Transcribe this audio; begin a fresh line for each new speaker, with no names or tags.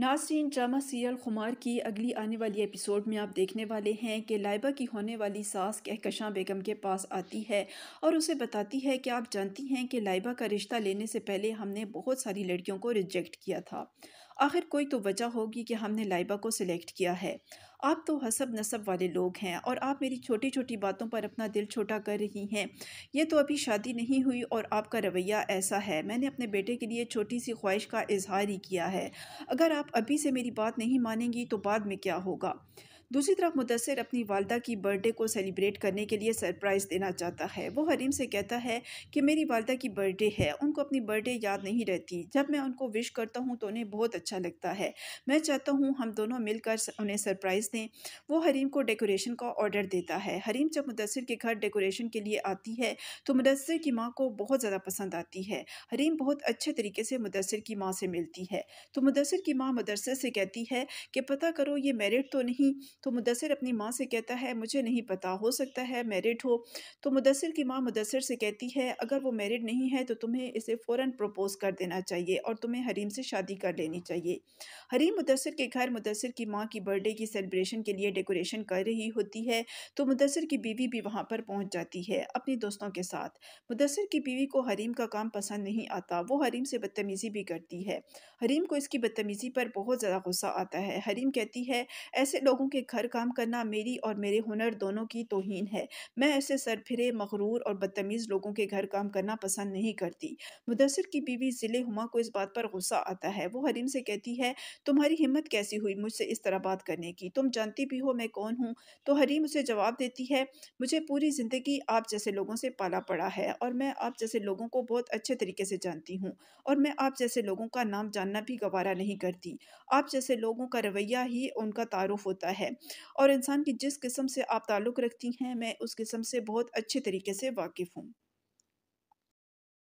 Nasreen drama serial खुमार की अगली आने वाली एपिसोड में आप देखने वाले हैं कि लाइबा की होने वाली सास कहकशां बेगम के पास आती है और उसे बताती है कि आप जानती हैं कि लाइबा का रिश्ता लेने से पहले हमने बहुत सारी लड़कियों को रिजेक्ट किया था आखिर कोई तो वजह होगी कि हमने लाइबा को सिलेक्ट किया है आप तो हसब नसब वाले लोग हैं और आप मेरी छोटी छोटी बातों पर अपना दिल छोटा कर रही हैं ये तो अभी शादी नहीं हुई और आपका रवैया ऐसा है मैंने अपने बेटे के लिए छोटी सी ख्वाहिश का इजहार ही किया है अगर आप अभी से मेरी बात नहीं मानेंगी तो बाद में क्या होगा दूसरी तरफ मुदसर अपनी वालदा की बर्थडे को सेलिब्रेट करने के लिए सरप्राइज़ देना चाहता है वो हरीम से कहता है कि मेरी वालदा की बर्थडे है उनको अपनी बर्थडे याद नहीं रहती जब मैं उनको विश करता हूँ तो उन्हें बहुत अच्छा लगता है मैं चाहता हूँ हम दोनों मिलकर उन्हें सरप्राइज़ दें वो हरीम को डेकोरेशन का ऑर्डर देता है हरीम जब मुदसर के घर डेकोरेशन के लिए आती है तो मुदसर की माँ को बहुत ज़्यादा पसंद आती है हरीम बहुत अच्छे तरीके से मुदसर की माँ से मिलती है तो मुदसर की माँ मुदसर से कहती है कि पता करो ये मेरिट तो नहीं तो मुदसर अपनी माँ से कहता है मुझे नहीं पता हो सकता है मैरिड हो तो मुदसर की माँ मुदसर से कहती है अगर वो मैरिड नहीं है तो तुम्हें इसे फ़ौर प्रपोज कर देना चाहिए और तुम्हें हरीम से शादी कर लेनी चाहिए हरीम मुदसर के घर मुदसर की माँ की बर्थडे की सेलिब्रेशन के लिए डेकोरेशन कर रही होती है तो मुदसर की बीवी भी वहाँ पर पहुँच जाती है अपने दोस्तों के साथ मुदसर की बीवी को हरीम का काम पसंद नहीं आता वो हरीम से बदतमीज़ी भी करती है हरीम को इसकी बदतमीज़ी पर बहुत ज़्यादा गुस्सा आता है हरीम कहती है ऐसे लोगों के घर काम करना मेरी और मेरे हुनर दोनों की तोहन है मैं ऐसे सरफिरे मकरूर और बदतमीज़ लोगों के घर काम करना पसंद नहीं करती मुदसर की बीवी ज़िले हुमा को इस बात पर गुस्सा आता है वो हरीम से कहती है तुम्हारी हिम्मत कैसी हुई मुझसे इस तरह बात करने की तुम जानती भी हो मैं कौन हूँ तो हरीम उसे जवाब देती है मुझे पूरी ज़िंदगी आप जैसे लोगों से पाला पड़ा है और मैं आप जैसे लोगों को बहुत अच्छे तरीके से जानती हूँ और मैं आप जैसे लोगों का नाम जानना भी गवारा नहीं करती आप जैसे लोगों का रवैया ही उनका तारुफ होता है और इंसान की जिस किस्म से आप ताल्लुक़ रखती हैं मैं उस किस्म से बहुत अच्छे तरीके से वाकिफ़ हूँ